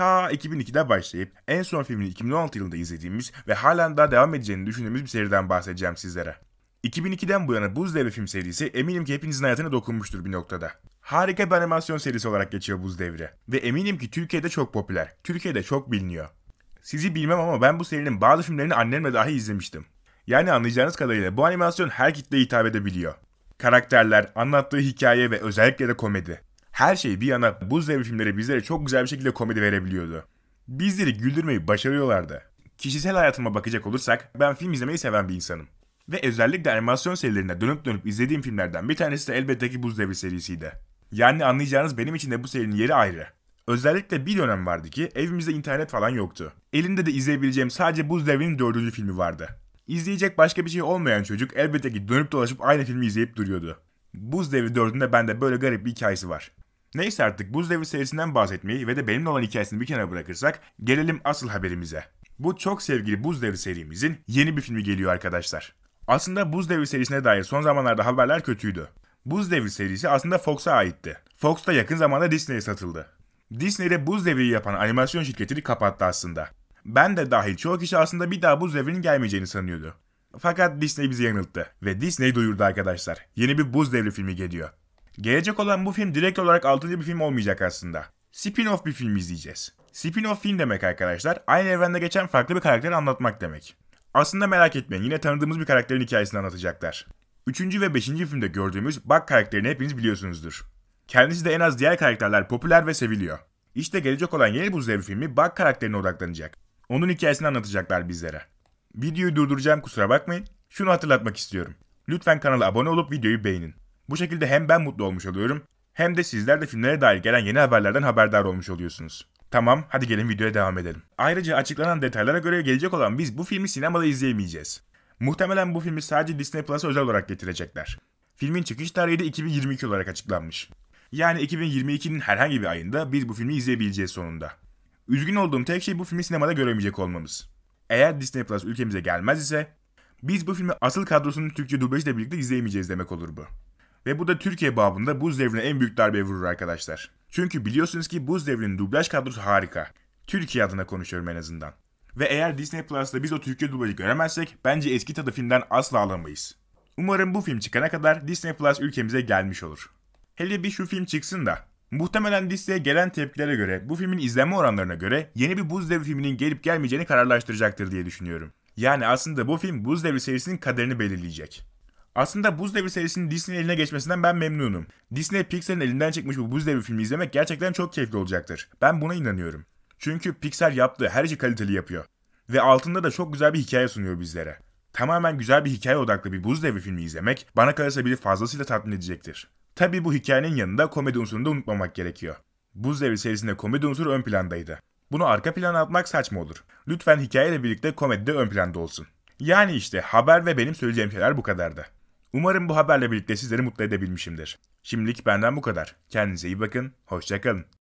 ta 2002'de başlayıp en son filmini 2016 yılında izlediğimiz ve halen daha devam edeceğini düşündüğümüz bir seriden bahsedeceğim sizlere. 2002'den bu yana Buz Devri film serisi eminim ki hepinizin hayatına dokunmuştur bir noktada. Harika bir animasyon serisi olarak geçiyor Buz Devri ve eminim ki Türkiye'de çok popüler. Türkiye'de çok biliniyor. Sizi bilmem ama ben bu serinin bazı filmlerini annemle dahi izlemiştim. Yani anlayacağınız kadarıyla bu animasyon her kitleye hitap edebiliyor. Karakterler, anlattığı hikaye ve özellikle de komedi. Her şeyi bir yana bu devri filmleri bizlere çok güzel bir şekilde komedi verebiliyordu. Bizleri güldürmeyi başarıyorlardı. Kişisel hayatıma bakacak olursak ben film izlemeyi seven bir insanım. Ve özellikle animasyon serilerine dönüp dönüp izlediğim filmlerden bir tanesi de elbette ki Buz Devri serisiydi. Yani anlayacağınız benim için de bu serinin yeri ayrı. Özellikle bir dönem vardı ki evimizde internet falan yoktu. Elinde de izleyebileceğim sadece Buz Devri'nin dördüncü filmi vardı. İzleyecek başka bir şey olmayan çocuk elbette ki dönüp dolaşıp aynı filmi izleyip duruyordu. Buz Devri 4'ünde bende böyle garip bir hikayesi var. Neyse artık Buz Devri serisinden bahsetmeyi ve de benimle olan hikayesini bir kenara bırakırsak gelelim asıl haberimize. Bu çok sevgili Buz Devri serimizin yeni bir filmi geliyor arkadaşlar. Aslında Buz Devri serisine dair son zamanlarda haberler kötüydü. Buz Devri serisi aslında Fox'a aitti. Fox da yakın zamanda Disney'e satıldı. Disney'de Buz Devri'yi yapan animasyon şirketini kapattı aslında. Ben de dahil çoğu kişi aslında bir daha Buz Devri'nin gelmeyeceğini sanıyordu. Fakat Disney bizi yanılttı ve Disney duyurdu arkadaşlar. Yeni bir Buz Devri filmi geliyor. Gelecek olan bu film direkt olarak altılı bir film olmayacak aslında. Spin-off bir film izleyeceğiz. Spin-off film demek arkadaşlar, aynı evrende geçen farklı bir karakteri anlatmak demek. Aslında merak etmeyin yine tanıdığımız bir karakterin hikayesini anlatacaklar. Üçüncü ve beşinci filmde gördüğümüz Buck karakterini hepiniz biliyorsunuzdur. Kendisi de en az diğer karakterler popüler ve seviliyor. İşte gelecek olan Yeni Buzdevi filmi Buck karakterine odaklanacak. Onun hikayesini anlatacaklar bizlere. Videoyu durduracağım kusura bakmayın. Şunu hatırlatmak istiyorum. Lütfen kanala abone olup videoyu beğenin. Bu şekilde hem ben mutlu olmuş oluyorum hem de sizler de filmlere dair gelen yeni haberlerden haberdar olmuş oluyorsunuz. Tamam, hadi gelin videoya devam edelim. Ayrıca açıklanan detaylara göre gelecek olan biz bu filmi sinemada izleyemeyeceğiz. Muhtemelen bu filmi sadece Disney Plus'a özel olarak getirecekler. Filmin çıkış tarihi de 2022 olarak açıklanmış. Yani 2022'nin herhangi bir ayında biz bu filmi izleyebileceğiz sonunda. Üzgün olduğum tek şey bu filmi sinemada göremeyecek olmamız. Eğer Disney Plus ülkemize gelmez ise biz bu filmi asıl kadrosunun Türkçe dublajıyla birlikte izleyemeyeceğiz demek olur bu. Ve bu da Türkiye babında buz devrine en büyük darbe vurur arkadaşlar. Çünkü biliyorsunuz ki buz devrinin dublaj kadrosu harika. Türkiye adına konuşuyorum en azından. Ve eğer Disney Plus'ta biz o Türkiye dublajı göremezsek bence eski tadı filmden asla alamayız. Umarım bu film çıkana kadar Disney Plus ülkemize gelmiş olur. Hele bir şu film çıksın da. Muhtemelen Disney'e gelen tepkilere göre bu filmin izlenme oranlarına göre yeni bir Buz Devri filminin gelip gelmeyeceğini kararlaştıracaktır diye düşünüyorum. Yani aslında bu film Buz Devri serisinin kaderini belirleyecek. Aslında Buz devi serisinin Disney'in eline geçmesinden ben memnunum. Disney Pixar'ın elinden çekmiş bu Buz devi filmi izlemek gerçekten çok keyifli olacaktır. Ben buna inanıyorum. Çünkü Pixar yaptığı her şey kaliteli yapıyor. Ve altında da çok güzel bir hikaye sunuyor bizlere. Tamamen güzel bir hikaye odaklı bir Buz devi filmi izlemek bana kalırsa biri fazlasıyla tatmin edecektir. Tabi bu hikayenin yanında komedi unsurunu da unutmamak gerekiyor. Buz devi serisinde komedi unsuru ön plandaydı. Bunu arka plana atmak saçma olur. Lütfen hikayeyle birlikte komedi de ön planda olsun. Yani işte haber ve benim söyleyeceğim şeyler bu kadardı. Umarım bu haberle birlikte sizleri mutlu edebilmişimdir. Şimdilik benden bu kadar. Kendinize iyi bakın, hoşçakalın.